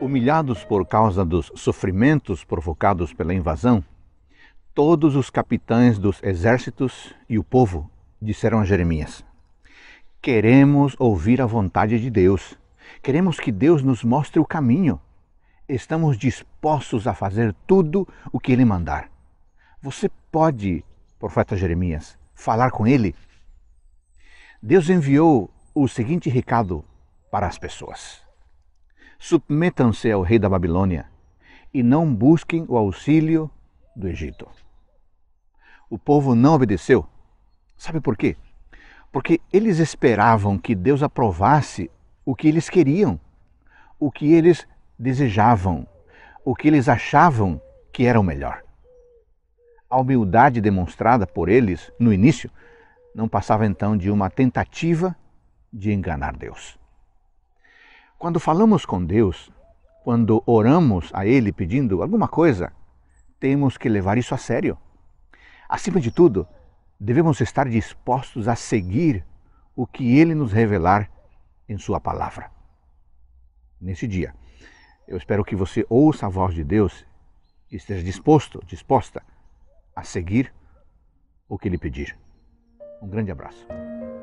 humilhados por causa dos sofrimentos provocados pela invasão, todos os capitães dos exércitos e o povo disseram a Jeremias: Queremos ouvir a vontade de Deus. Queremos que Deus nos mostre o caminho. Estamos dispostos a fazer tudo o que ele mandar. Você pode, profeta Jeremias, falar com ele? Deus enviou o seguinte recado para as pessoas submetam-se ao rei da Babilônia e não busquem o auxílio do Egito. O povo não obedeceu. Sabe por quê? Porque eles esperavam que Deus aprovasse o que eles queriam, o que eles desejavam, o que eles achavam que era o melhor. A humildade demonstrada por eles no início não passava então de uma tentativa de enganar Deus. Quando falamos com Deus, quando oramos a Ele pedindo alguma coisa, temos que levar isso a sério. Acima de tudo, devemos estar dispostos a seguir o que Ele nos revelar em Sua palavra. Nesse dia, eu espero que você ouça a voz de Deus e esteja disposto, disposta a seguir o que Ele pedir. Um grande abraço.